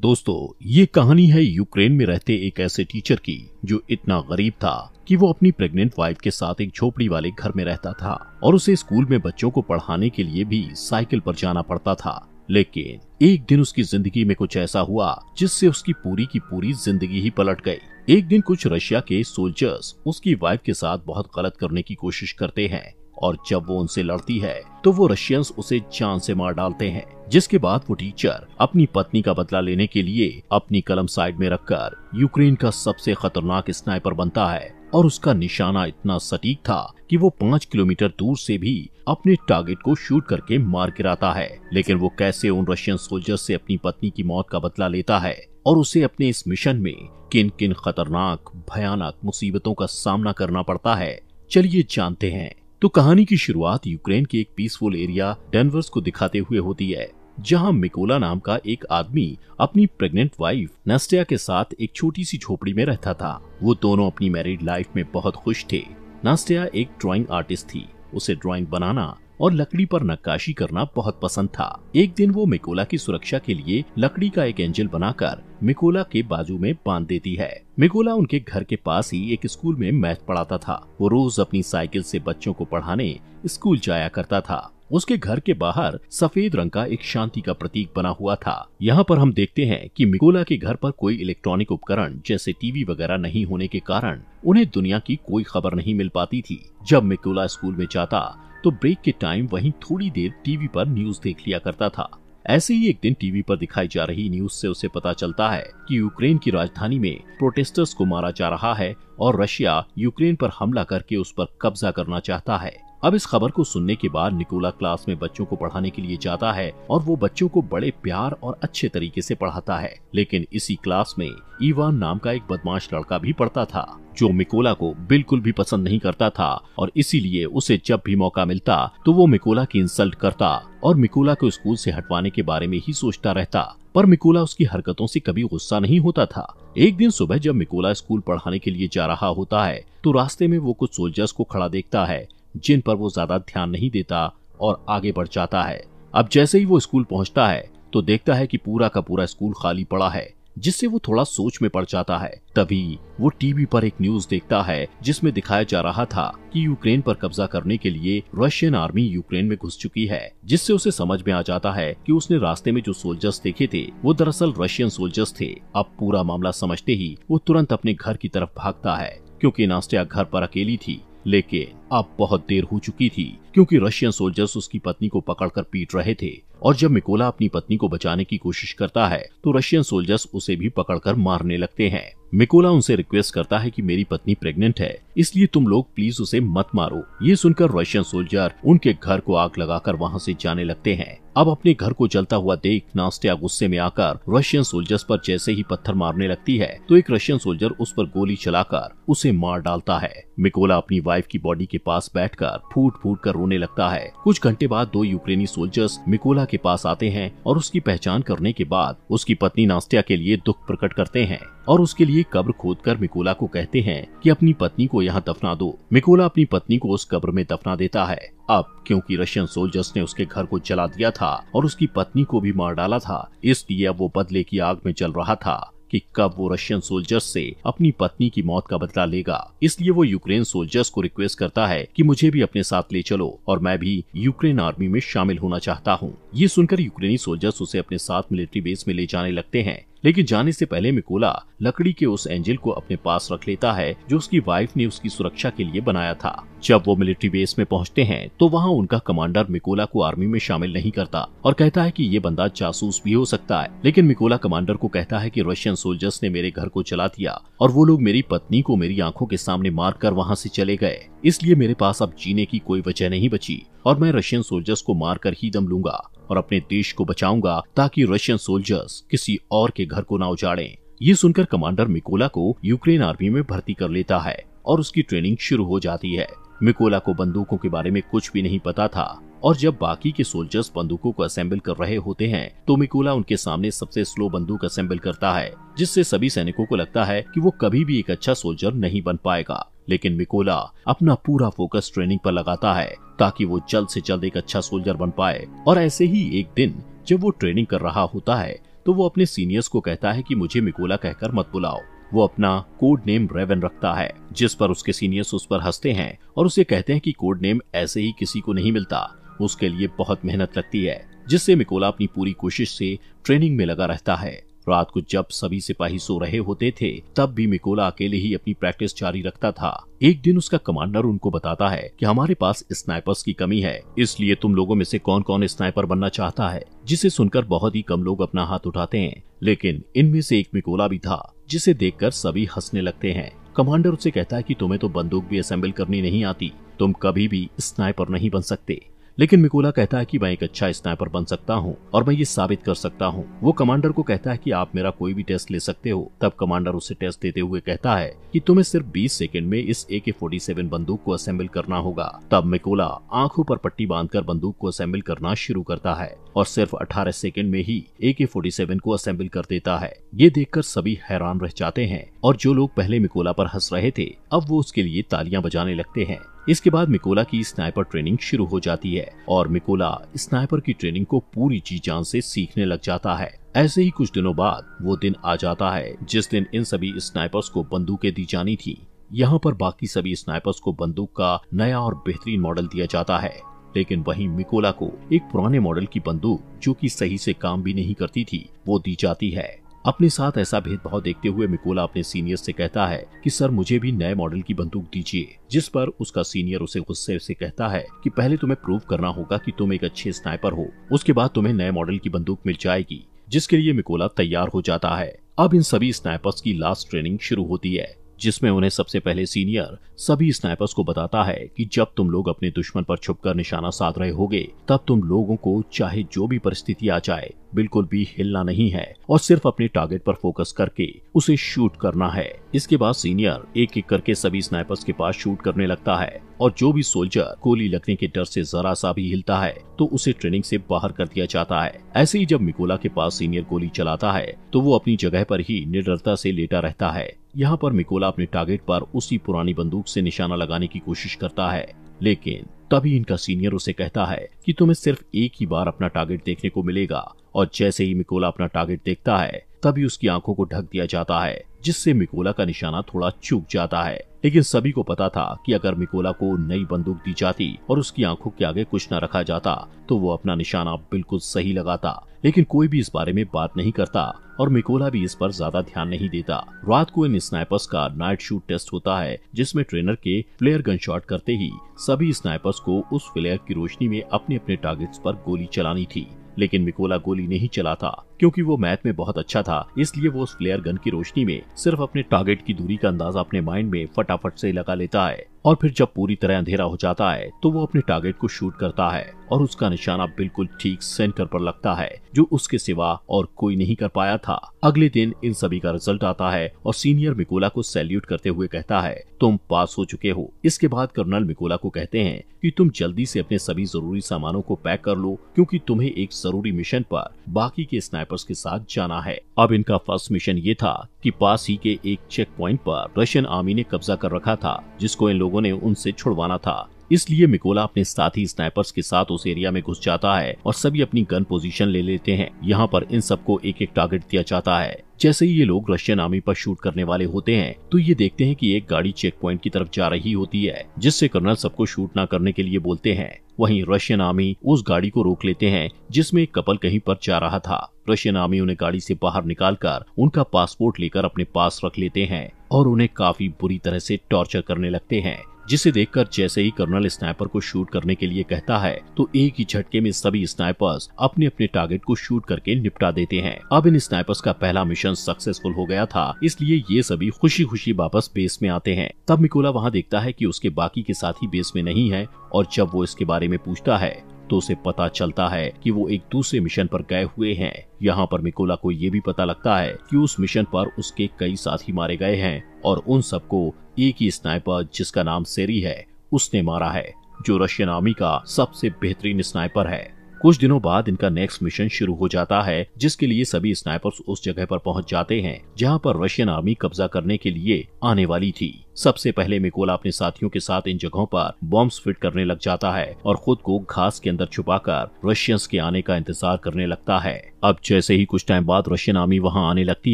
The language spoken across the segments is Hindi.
दोस्तों ये कहानी है यूक्रेन में रहते एक ऐसे टीचर की जो इतना गरीब था कि वो अपनी प्रेग्नेंट वाइफ के साथ एक झोपड़ी वाले घर में रहता था और उसे स्कूल में बच्चों को पढ़ाने के लिए भी साइकिल पर जाना पड़ता था लेकिन एक दिन उसकी जिंदगी में कुछ ऐसा हुआ जिससे उसकी पूरी की पूरी जिंदगी ही पलट गई एक दिन कुछ रशिया के सोल्जर्स उसकी वाइफ के साथ बहुत गलत करने की कोशिश करते हैं और जब वो उनसे लड़ती है तो वो रशियंस उसे जान से मार डालते हैं जिसके बाद वो टीचर अपनी पत्नी का बदला लेने के लिए अपनी कलम साइड में रखकर यूक्रेन का सबसे खतरनाक स्नाइपर बनता है और उसका निशाना इतना सटीक था कि वो पाँच किलोमीटर दूर से भी अपने टारगेट को शूट करके मार गिराता है लेकिन वो कैसे उन रशियन सोल्जर से अपनी पत्नी की मौत का बदला लेता है और उसे अपने इस मिशन में किन किन खतरनाक भयानक मुसीबतों का सामना करना पड़ता है चलिए जानते हैं तो कहानी की शुरुआत यूक्रेन के एक पीसफुल एरिया डेनवर्स को दिखाते हुए होती है जहां मिकोला नाम का एक आदमी अपनी प्रेग्नेंट वाइफ नस्टिया के साथ एक छोटी सी झोपड़ी में रहता था वो दोनों अपनी मैरिड लाइफ में बहुत खुश थे नास्टिया एक ड्राइंग आर्टिस्ट थी उसे ड्राइंग बनाना और लकड़ी पर नक्काशी करना बहुत पसंद था एक दिन वो मिकोला की सुरक्षा के लिए लकड़ी का एक एंजल बनाकर मिकोला के बाजू में बांध देती है मिकोला उनके घर के पास ही एक स्कूल में मैथ पढ़ाता था वो रोज अपनी साइकिल से बच्चों को पढ़ाने स्कूल जाया करता था उसके घर के बाहर सफेद रंग का एक शांति का प्रतीक बना हुआ था यहाँ पर हम देखते हैं कि मिकोला के घर पर कोई इलेक्ट्रॉनिक उपकरण जैसे टीवी वगैरह नहीं होने के कारण उन्हें दुनिया की कोई खबर नहीं मिल पाती थी जब मिकोला स्कूल में जाता तो ब्रेक के टाइम वहीं थोड़ी देर टीवी पर न्यूज देख लिया करता था ऐसे ही एक दिन टीवी पर दिखाई जा रही न्यूज से उसे पता चलता है कि यूक्रेन की राजधानी में प्रोटेस्टर्स को मारा जा रहा है और रशिया यूक्रेन पर हमला करके उस पर कब्जा करना चाहता है अब इस खबर को सुनने के बाद निकोला क्लास में बच्चों को पढ़ाने के लिए जाता है और वो बच्चों को बड़े प्यार और अच्छे तरीके से पढ़ाता है लेकिन इसी क्लास में ईवान नाम का एक बदमाश लड़का भी पढ़ता था जो मिकोला को बिल्कुल भी पसंद नहीं करता था और इसीलिए उसे जब भी मौका मिलता तो वो मिकोला की इंसल्ट करता और मिकोला को स्कूल से हटवाने के बारे में ही सोचता रहता पर मिकोला उसकी हरकतों से कभी गुस्सा नहीं होता था एक दिन सुबह जब मिकोला स्कूल पढ़ाने के लिए जा रहा होता है तो रास्ते में वो कुछ सोल्जर्स को खड़ा देखता है जिन पर वो ज्यादा ध्यान नहीं देता और आगे बढ़ जाता है अब जैसे ही वो स्कूल पहुंचता है तो देखता है कि पूरा का पूरा स्कूल खाली पड़ा है जिससे वो थोड़ा सोच में पड़ जाता है तभी वो टीवी पर एक न्यूज देखता है जिसमें दिखाया जा रहा था कि यूक्रेन पर कब्जा करने के लिए रशियन आर्मी यूक्रेन में घुस चुकी है जिससे उसे समझ में आ जाता है कि उसने रास्ते में जो सोल्जर्स देखे थे वो दरअसल रशियन सोल्जर्स थे अब पूरा मामला समझते ही वो तुरंत अपने घर की तरफ भागता है क्यूँकी नास्टिया घर पर अकेली थी लेकिन अब बहुत देर हो चुकी थी क्योंकि रशियन सोल्जर्स उसकी पत्नी को पकड़कर पीट रहे थे और जब मिकोला अपनी पत्नी को बचाने की कोशिश करता है तो रशियन सोल्जर्स उसे भी पकड़कर मारने लगते हैं मिकोला उनसे रिक्वेस्ट करता है कि मेरी पत्नी प्रेग्नेंट है इसलिए तुम लोग प्लीज उसे मत मारो ये सुनकर रशियन सोल्जर उनके घर को आग लगाकर वहाँ से जाने लगते हैं अब अपने घर को जलता हुआ देख नास्टिया गुस्से में आकर रशियन सोल्जर्स पर जैसे ही पत्थर मारने लगती है तो एक रशियन सोल्जर उस पर गोली चलाकर उसे मार डालता है मिकोला अपनी वाइफ की बॉडी के के पास बैठकर फूट फूट कर रोने लगता है कुछ घंटे बाद दो यूक्रेनी सोल्जर्स मिकोला के पास आते हैं और उसकी पहचान करने के बाद उसकी पत्नी नास्तिया के लिए दुख प्रकट करते हैं और उसके लिए कब्र खोद कर मिकोला को कहते हैं कि अपनी पत्नी को यहाँ दफना दो मिकोला अपनी पत्नी को उस कब्र में दफना देता है अब क्योंकि रशियन सोल्जर्स ने उसके घर को जला दिया था और उसकी पत्नी को भी मार डाला था इसलिए अब वो बदले की आग में जल रहा था कि कब वो रशियन सोल्जर्स से अपनी पत्नी की मौत का बदला लेगा इसलिए वो यूक्रेन सोल्जर्स को रिक्वेस्ट करता है कि मुझे भी अपने साथ ले चलो और मैं भी यूक्रेन आर्मी में शामिल होना चाहता हूँ ये सुनकर यूक्रेनी सोल्जर्स उसे अपने साथ मिलिट्री बेस में ले जाने लगते हैं लेकिन जाने से पहले मिकोला लकड़ी के उस एंजल को अपने पास रख लेता है जो उसकी वाइफ ने उसकी सुरक्षा के लिए बनाया था जब वो मिलिट्री बेस में पहुंचते हैं तो वहाँ उनका कमांडर मिकोला को आर्मी में शामिल नहीं करता और कहता है कि ये बंदा जासूस भी हो सकता है लेकिन मिकोला कमांडर को कहता है की रशियन सोल्जर्स ने मेरे घर को चला दिया और वो लोग मेरी पत्नी को मेरी आंखों के सामने मार कर वहाँ से चले गए इसलिए मेरे पास अब जीने की कोई वजह नहीं बची और मैं रशियन सोल्जर्स को मार कर ही दम लूंगा और अपने देश को बचाऊंगा ताकि रशियन सोल्जर्स किसी और के घर को ना उजाड़े ये सुनकर कमांडर मिकोला को यूक्रेन आर्मी में भर्ती कर लेता है और उसकी ट्रेनिंग शुरू हो जाती है मिकोला को बंदूकों के बारे में कुछ भी नहीं पता था और जब बाकी के सोल्जर्स बंदूकों को असेंबल कर रहे होते हैं तो मिकोला उनके सामने सबसे स्लो बंदूक असेंबल करता है जिससे सभी सैनिकों को लगता है कि वो कभी भी एक अच्छा सोल्जर नहीं बन पाएगा लेकिन मिकोला अपना पूरा फोकस ट्रेनिंग पर लगाता है ताकि वो जल्द से जल्द एक अच्छा सोल्जर बन पाए और ऐसे ही एक दिन जब वो ट्रेनिंग कर रहा होता है तो वो अपने सीनियर्स को कहता है कि मुझे मिकोला कहकर मत बुलाओ वो अपना कोड नेम रेवन रखता है जिस पर उसके सीनियर्स उस पर हंसते हैं और उसे कहते हैं कि कोड नेम ऐसे ही किसी को नहीं मिलता उसके लिए बहुत मेहनत लगती है जिससे मिकोला अपनी पूरी कोशिश से ट्रेनिंग में लगा रहता है रात को जब सभी सिपाही सो रहे होते थे तब भी मिकोला अकेले ही अपनी प्रैक्टिस जारी रखता था एक दिन उसका कमांडर उनको बताता है कि हमारे पास स्नाइपर्स की कमी है इसलिए तुम लोगों में से कौन कौन स्नाइपर बनना चाहता है जिसे सुनकर बहुत ही कम लोग अपना हाथ उठाते हैं लेकिन इनमें से एक मिकोला भी था जिसे देख सभी हंसने लगते हैं कमांडर उसे कहता है की तुम्हें तो बंदूक भी असेंबल करनी नहीं आती तुम कभी भी स्नाइपर नहीं बन सकते लेकिन मिकोला कहता है कि मैं एक अच्छा स्नाइपर बन सकता हूँ और मैं ये साबित कर सकता हूँ वो कमांडर को कहता है कि आप मेरा कोई भी टेस्ट ले सकते हो तब कमांडर उसे टेस्ट देते हुए कहता है कि तुम्हें सिर्फ 20 सेकंड में इस ए के फोर्टी सेवन बंदूक को असेंबल करना होगा तब मिकोला आंखों पर पट्टी बांधकर बंदूक को असेंबल करना शुरू करता है और सिर्फ अठारह सेकंड में ही ए के फोर्टी सेवन को असेंबल कर देता है ये देख सभी हैरान रह जाते हैं और जो लोग पहले मिकोला आरोप हंस रहे थे अब वो उसके लिए तालियां बजाने लगते हैं इसके बाद मिकोला की स्नाइपर ट्रेनिंग शुरू हो जाती है और मिकोला स्नाइपर की ट्रेनिंग को पूरी जी जान से सीखने लग जाता है ऐसे ही कुछ दिनों बाद वो दिन आ जाता है जिस दिन इन सभी स्नाइपर्स को बंदूकें दी जानी थी यहाँ पर बाकी सभी स्नाइपर्स को बंदूक का नया और बेहतरीन मॉडल दिया जाता है लेकिन वहीं मिकोला को एक पुराने मॉडल की बंदूक जो कि सही से काम भी नहीं करती थी वो दी जाती है अपने साथ ऐसा भेदभाव देखते हुए मिकोला अपने सीनियर से कहता है कि सर मुझे भी नए मॉडल की बंदूक दीजिए जिस पर उसका सीनियर उसे गुस्से से कहता है कि पहले तुम्हें प्रूव करना होगा कि तुम एक अच्छे स्नाइपर हो उसके बाद तुम्हें नए मॉडल की बंदूक मिल जाएगी जिसके लिए मिकोला तैयार हो जाता है अब इन सभी स्नाइपर्स की लास्ट ट्रेनिंग शुरू होती है जिसमें उन्हें सबसे पहले सीनियर सभी स्नाइपर्स को बताता है कि जब तुम लोग अपने दुश्मन पर छुपकर निशाना साध रहे होगे तब तुम लोगों को चाहे जो भी परिस्थिति आ जाए बिल्कुल भी हिलना नहीं है और सिर्फ अपने टारगेट पर फोकस करके उसे शूट करना है इसके बाद सीनियर एक एक करके सभी स्नाइपर्स के पास शूट करने लगता है और जो भी सोल्जर गोली लगने के डर से जरा सा भी हिलता है तो उसे ट्रेनिंग से बाहर कर दिया जाता है ऐसे ही जब मिकोला के पास सीनियर गोली चलाता है तो वो अपनी जगह पर ही निडरता से लेटा रहता है यहाँ पर मिकोला अपने टारगेट पर उसी पुरानी बंदूक से निशाना लगाने की कोशिश करता है लेकिन तभी इनका सीनियर उसे कहता है कि तुम्हें सिर्फ एक ही बार अपना टारगेट देखने को मिलेगा और जैसे ही मिकोला अपना टारगेट देखता है तभी उसकी आंखों को ढक दिया जाता है जिससे मिकोला का निशाना थोड़ा चूक जाता है लेकिन सभी को पता था कि अगर मिकोला को नई बंदूक दी जाती और उसकी आंखों के आगे कुछ न रखा जाता तो वो अपना निशाना बिल्कुल सही लगाता लेकिन कोई भी इस बारे में बात नहीं करता और मिकोला भी इस पर ज्यादा ध्यान नहीं देता रात को इन स्नाइपर्स का नाइट शूट टेस्ट होता है जिसमें ट्रेनर के प्लेयर गन शॉट करते ही सभी स्नाइपर्स को उस फ्लेयर की रोशनी में अपने अपने टारगेट्स पर गोली चलानी थी लेकिन मिकोला गोली नहीं चला था क्योंकि वो मैथ में बहुत अच्छा था इसलिए वो उस फ्लेयर गन की रोशनी में सिर्फ अपने टारगेट की दूरी का अंदाजा अपने माइंड में फटाफट से लगा लेता है और फिर जब पूरी तरह अंधेरा हो जाता है तो वो अपने टारगेट को शूट करता है और उसका निशाना बिल्कुल ठीक सेंटर पर लगता है जो उसके सिवा और कोई नहीं कर पाया था अगले दिन इन सभी का रिजल्ट आता है और सीनियर मिकोला को सैल्यूट करते हुए कहता है तुम पास हो चुके हो इसके बाद कर्नल मिकोला को कहते हैं कि तुम जल्दी से अपने सभी जरूरी सामानों को पैक कर लो क्योंकि तुम्हें एक जरूरी मिशन पर बाकी के स्नाइपर्स के साथ जाना है अब इनका फर्स्ट मिशन ये था कि पास ही के एक चेक प्वाइंट पर रशियन आर्मी ने कब्जा कर रखा था जिसको इन लोगों लोगों ने उनसे छुड़वाना था इसलिए मिकोला अपने साथी स्नाइपर्स के साथ उस एरिया में घुस जाता है और सभी अपनी गन पोजीशन ले लेते हैं यहाँ पर इन सबको एक एक टारगेट दिया जाता है जैसे ही ये लोग रशियन आर्मी पर शूट करने वाले होते हैं तो ये देखते हैं कि एक गाड़ी चेक पॉइंट की तरफ जा रही होती है जिससे कर्नल सबको शूट न करने के लिए बोलते हैं वहीं रशियन आर्मी उस गाड़ी को रोक लेते हैं जिसमें कपल कहीं पर जा रहा था रशियन आर्मी उन्हें गाड़ी से बाहर निकालकर उनका पासपोर्ट लेकर अपने पास रख लेते हैं और उन्हें काफी बुरी तरह से टॉर्चर करने लगते हैं जिसे देखकर जैसे ही कर्नल स्नाइपर को शूट करने के लिए कहता है तो एक ही झटके में सभी स्नाइपर्स अपने अपने टारगेट को शूट करके निपटा देते हैं अब इन स्नाइपर्स का पहला मिशन सक्सेसफुल हो गया था इसलिए ये सभी खुशी खुशी वापस बेस में आते हैं तब मिकोला वहाँ देखता है की उसके बाकी के ही बेस में नहीं है और जब वो इसके बारे में पूछता है तो उसे पता चलता है कि वो एक दूसरे मिशन पर गए हुए हैं यहाँ पर मिकोला को ये भी पता लगता है कि उस मिशन पर उसके कई साथी मारे गए हैं और उन सबको एक ही स्नाइपर जिसका नाम सेरी है उसने मारा है जो रशियन आर्मी का सबसे बेहतरीन स्नाइपर है कुछ दिनों बाद इनका नेक्स्ट मिशन शुरू हो जाता है जिसके लिए सभी स्नाइपर्स उस जगह पर पहुंच जाते हैं जहां पर रशियन आर्मी कब्जा करने के लिए आने वाली थी सबसे पहले मिकोला अपने साथियों के साथ इन जगहों पर बॉम्ब्स फिट करने लग जाता है और खुद को घास के अंदर छुपाकर रशियंस के आने का इंतजार करने लगता है अब जैसे ही कुछ टाइम बाद रशियन आर्मी वहां आने लगती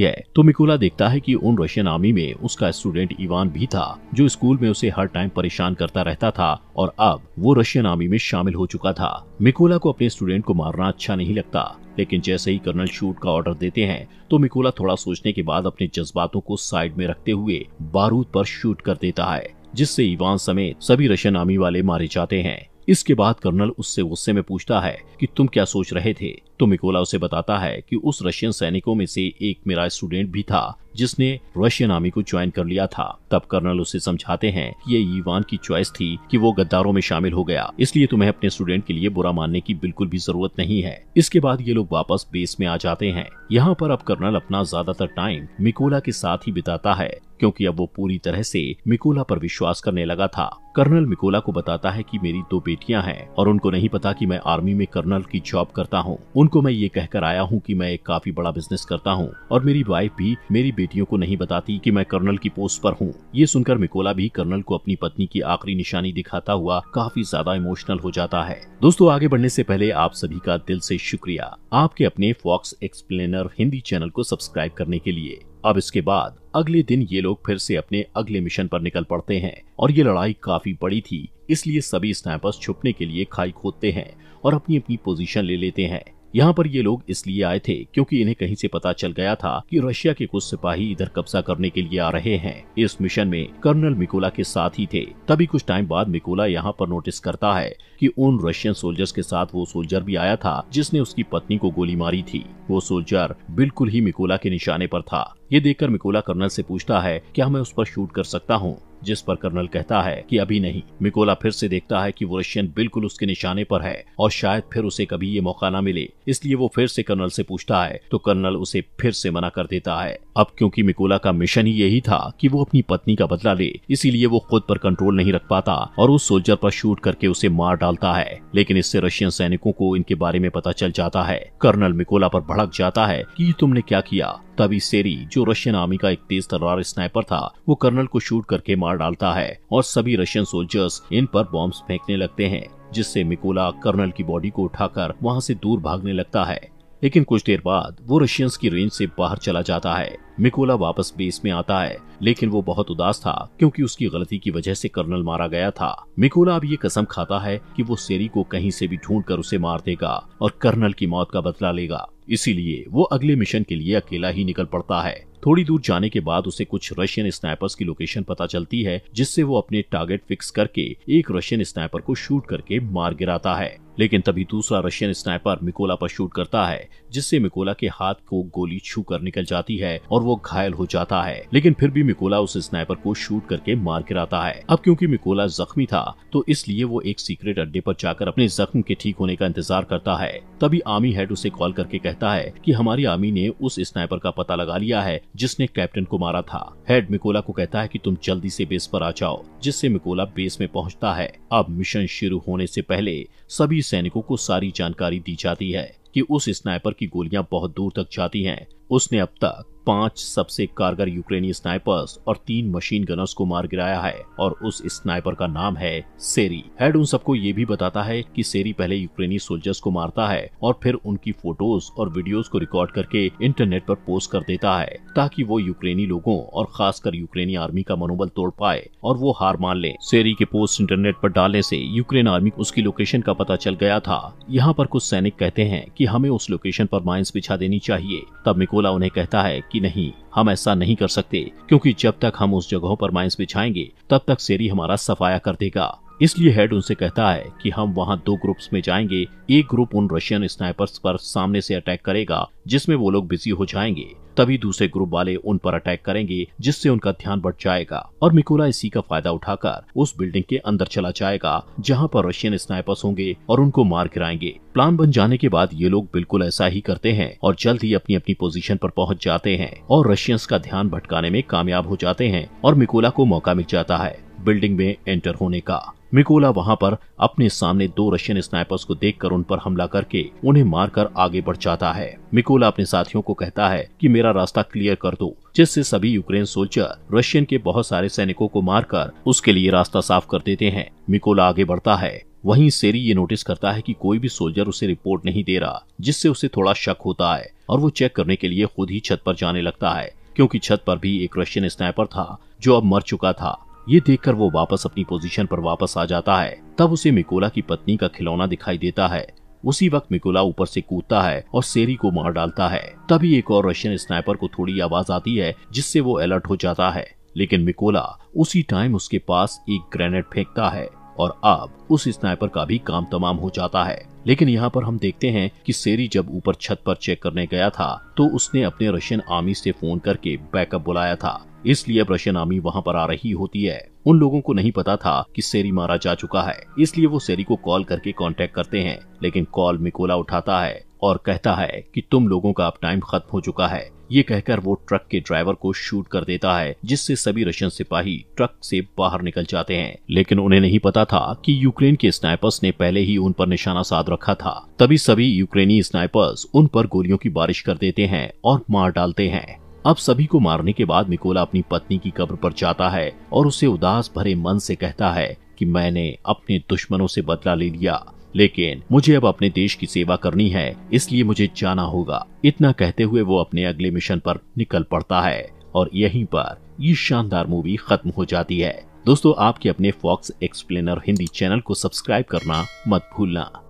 है तो मिकोला देखता है कि उन रशियन आर्मी में उसका स्टूडेंट इवान भी था जो स्कूल में उसे हर टाइम परेशान करता रहता था और अब वो रशियन आर्मी में शामिल हो चुका था मिकोला को अपने स्टूडेंट को मारना अच्छा नहीं लगता लेकिन जैसे ही कर्नल शूट का ऑर्डर देते हैं तो मिकोला थोड़ा सोचने के बाद अपने जज्बातों को साइड में रखते हुए बारूद पर शूट कर देता है जिससे इवान समेत सभी रशियन आर्मी वाले मारे जाते हैं इसके बाद कर्नल उससे गुस्से में पूछता है कि तुम क्या सोच रहे थे तो मिकोला उसे बताता है कि उस रशियन सैनिकों में से एक मेरा स्टूडेंट भी था जिसने रशियन आर्मी को ज्वाइन कर लिया था तब कर्नल उसे समझाते हैं कि ये ईवान की चॉइस थी कि वो गद्दारों में शामिल हो गया इसलिए तुम्हें अपने स्टूडेंट के लिए बुरा मानने की बिल्कुल भी जरूरत नहीं है इसके बाद ये लोग वापस बेस में आ जाते हैं यहाँ पर अब कर्नल अपना ज्यादातर टाइम मिकोला के साथ ही बिताता है क्योंकि अब वो पूरी तरह से मिकोला पर विश्वास करने लगा था कर्नल मिकोला को बताता है कि मेरी दो बेटियां हैं और उनको नहीं पता कि मैं आर्मी में कर्नल की जॉब करता हूं। उनको मैं ये कहकर आया हूं कि मैं एक काफी बड़ा बिजनेस करता हूं और मेरी वाइफ भी मेरी बेटियों को नहीं बताती कि मैं कर्नल की पोस्ट पर हूं। ये सुनकर मिकोला भी कर्नल को अपनी पत्नी की आखिरी निशानी दिखाता हुआ काफी ज्यादा इमोशनल हो जाता है दोस्तों आगे बढ़ने ऐसी पहले आप सभी का दिल ऐसी शुक्रिया आपके अपने फॉक्स एक्सप्लेनर हिंदी चैनल को सब्सक्राइब करने के लिए अब इसके बाद अगले दिन ये लोग फिर से अपने अगले मिशन पर निकल पड़ते हैं और ये लड़ाई काफी बड़ी थी इसलिए सभी स्नाइपर्स छुपने के लिए खाई खोदते हैं और अपनी अपनी पोजीशन ले लेते हैं यहाँ पर ये लोग इसलिए आए थे क्योंकि इन्हें कहीं से पता चल गया था कि रशिया के कुछ सिपाही इधर कब्जा करने के लिए आ रहे हैं इस मिशन में कर्नल मिकोला के साथ ही थे तभी कुछ टाइम बाद मिकोला यहाँ पर नोटिस करता है कि उन रशियन सोल्जर्स के साथ वो सोल्जर भी आया था जिसने उसकी पत्नी को गोली मारी थी वो सोल्जर बिल्कुल ही मिकोला के निशाने पर था ये देखकर मिकोला कर्नल से पूछता है क्या मैं उस पर शूट कर सकता हूँ जिस पर कर्नल कहता है कि अभी नहीं मिकोला फिर से देखता है कि वो रशियन बिल्कुल उसके निशाने पर है और शायद फिर उसे कभी ये मौका न मिले इसलिए वो फिर से कर्नल से पूछता है तो कर्नल उसे फिर से मना कर देता है अब क्योंकि मिकोला का मिशन ही यही था कि वो अपनी पत्नी का बदला ले इसीलिए वो खुद पर कंट्रोल नहीं रख पाता और उस सोल्जर पर शूट करके उसे मार डालता है लेकिन इससे रशियन सैनिकों को इनके बारे में पता चल जाता है कर्नल मिकोला पर भड़क जाता है कि तुमने क्या किया तभी सेरी जो रशियन आर्मी का एक तेज तरवार स्नाइपर था वो कर्नल को शूट करके मार डालता है और सभी रशियन सोल्जर्स इन पर बॉम्ब फेंकने लगते हैं जिससे मिकोला कर्नल की बॉडी को उठाकर वहाँ से दूर भागने लगता है लेकिन कुछ देर बाद वो रशियंस की रेंज से बाहर चला जाता है मिकोला वापस बेस में आता है लेकिन वो बहुत उदास था क्योंकि उसकी गलती की वजह से कर्नल मारा गया था मिकोला अब ये कसम खाता है कि वो सेरी को कहीं से भी ढूंढ कर उसे मार देगा और कर्नल की मौत का बदला लेगा इसीलिए वो अगले मिशन के लिए अकेला ही निकल पड़ता है थोड़ी दूर जाने के बाद उसे कुछ रशियन स्नाइपर्स की लोकेशन पता चलती है जिससे वो अपने टारगेट फिक्स करके एक रशियन स्नाइपर को शूट करके मार गिराता है लेकिन तभी दूसरा रशियन स्नाइपर मिकोला पर शूट करता है जिससे मिकोला के हाथ को गोली छू कर निकल जाती है और वो घायल हो जाता है लेकिन फिर भी मिकोला उस स्नाइपर को शूट करके मार गिराता है अब क्योंकि मिकोला जख्मी था तो इसलिए वो एक सीक्रेट अड्डे पर जाकर अपने जख्म के ठीक होने का इंतजार करता है तभी आर्मी हेड उसे कॉल करके कहता है की हमारी आर्मी ने उस स्नाइपर का पता लगा लिया है जिसने कैप्टन को मारा था हेड मिकोला को कहता है की तुम जल्दी ऐसी बेस पर आ जाओ जिससे मिकोला बेस में पहुँचता है अब मिशन शुरू होने ऐसी पहले सभी सैनिकों को सारी जानकारी दी जाती है कि उस स्नाइपर की गोलियां बहुत दूर तक जाती हैं उसने अब तक पांच सबसे कारगर यूक्रेनी स्नाइपर्स और तीन मशीन गनर्स को मार गिराया है और उस स्नाइपर का नाम है सेरी हेड उन सबको ये भी बताता है कि सेरी पहले यूक्रेनी सोल्जर्स को मारता है और फिर उनकी फोटोज और वीडियोस को रिकॉर्ड करके इंटरनेट पर पोस्ट कर देता है ताकि वो यूक्रेनी लोगों और खासकर यूक्रेनी आर्मी का मनोबल तोड़ पाए और वो हार मान ले सेरी के पोस्ट इंटरनेट पर डालने से यूक्रेन आर्मी उसकी लोकेशन का पता चल गया था यहाँ पर कुछ सैनिक कहते हैं कि हमें उस लोकेशन पर माइंस बिछा देनी चाहिए तब मिकोला उन्हें कहता है कि नहीं हम ऐसा नहीं कर सकते क्योंकि जब तक हम उस जगहों पर माइंस बिछाएंगे तब तक सेरी हमारा सफाया कर देगा इसलिए हेड उनसे कहता है कि हम वहां दो ग्रुप्स में जाएंगे एक ग्रुप उन रशियन स्नाइपर्स पर सामने से अटैक करेगा जिसमें वो लोग बिजी हो जाएंगे तभी दूसरे ग्रुप वाले उन पर अटैक करेंगे जिससे उनका ध्यान बढ़ जाएगा और मिकोला इसी का फायदा उठाकर उस बिल्डिंग के अंदर चला जाएगा जहां पर रशियन स्नाइपर्स होंगे और उनको मार गिराएंगे प्लान बन जाने के बाद ये लोग बिल्कुल ऐसा ही करते हैं और जल्द ही अपनी अपनी पोजीशन पर पहुंच जाते हैं और रशियंस का ध्यान भटकाने में कामयाब हो जाते हैं और मिकोला को मौका मिल जाता है बिल्डिंग में एंटर होने का मिकोला वहां पर अपने सामने दो रशियन स्नाइपर्स को देखकर उन पर हमला करके उन्हें मारकर आगे बढ़ जाता है मिकोला अपने साथियों को कहता है कि मेरा रास्ता क्लियर कर दो जिससे सभी यूक्रेन सोल्जर रशियन के बहुत सारे सैनिकों को मारकर उसके लिए रास्ता साफ कर देते हैं मिकोला आगे बढ़ता है वहीं सेरी ये नोटिस करता है कि कोई भी सोल्जर उसे रिपोर्ट नहीं दे रहा जिससे उसे थोड़ा शक होता है और वो चेक करने के लिए खुद ही छत पर जाने लगता है क्योंकि छत पर भी एक रशियन स्नाइपर था जो अब मर चुका था ये देखकर वो वापस अपनी पोजीशन पर वापस आ जाता है तब उसे मिकोला की पत्नी का खिलौना दिखाई देता है उसी वक्त मिकोला ऊपर से कूदता है और सेरी को मार डालता है तभी एक और रशियन स्नाइपर को थोड़ी आवाज आती है जिससे वो अलर्ट हो जाता है लेकिन मिकोला उसी टाइम उसके पास एक ग्रेनेड फेंकता है और अब उस स्नाइपर का भी काम तमाम हो जाता है लेकिन यहाँ पर हम देखते हैं कि सेरी जब ऊपर छत पर चेक करने गया था तो उसने अपने रशियन आर्मी से फोन करके बैकअप बुलाया था इसलिए रशियन आर्मी वहाँ पर आ रही होती है उन लोगों को नहीं पता था कि सेरी मारा जा चुका है इसलिए वो सेरी को कॉल करके कांटेक्ट करते हैं लेकिन कॉल मिकोला उठाता है और कहता है कि तुम लोगों का अब टाइम खत्म हो चुका है ये कहकर वो ट्रक के ड्राइवर को शूट कर देता है जिससे सभी रशियन सिपाही ट्रक से बाहर निकल जाते हैं लेकिन उन्हें नहीं पता था कि यूक्रेन के स्नाइपर्स ने पहले ही उन पर निशाना साध रखा था तभी सभी यूक्रेनी स्नाइपर्स उन पर गोलियों की बारिश कर देते हैं और मार डालते हैं अब सभी को मारने के बाद निकोला अपनी पत्नी की कब्र पर जाता है और उसे उदास भरे मन से कहता है कि मैंने अपने दुश्मनों से बदला ले लिया लेकिन मुझे अब अपने देश की सेवा करनी है इसलिए मुझे जाना होगा इतना कहते हुए वो अपने अगले मिशन पर निकल पड़ता है और यहीं पर ये शानदार मूवी खत्म हो जाती है दोस्तों आपके अपने फॉक्स एक्सप्लेनर हिंदी चैनल को सब्सक्राइब करना मत भूलना